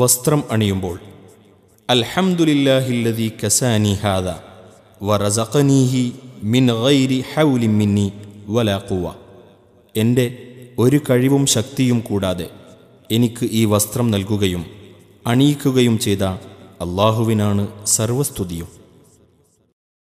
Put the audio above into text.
വസ്ത്രം അണിയുമ്പോൾ അൽഹംദുലില്ലാഹില്ലതി കസാനി ഹാദ വറസഖനീഹി മിൻ ഗൈരി ഹൗലി മിന്നി വലാക്കുവ എൻ്റെ ഒരു കഴിവും ശക്തിയും കൂടാതെ എനിക്ക് ഈ വസ്ത്രം നൽകുകയും അണിയിക്കുകയും ചെയ്ത അള്ളാഹുവിനാണ് സർവസ്തുതിയും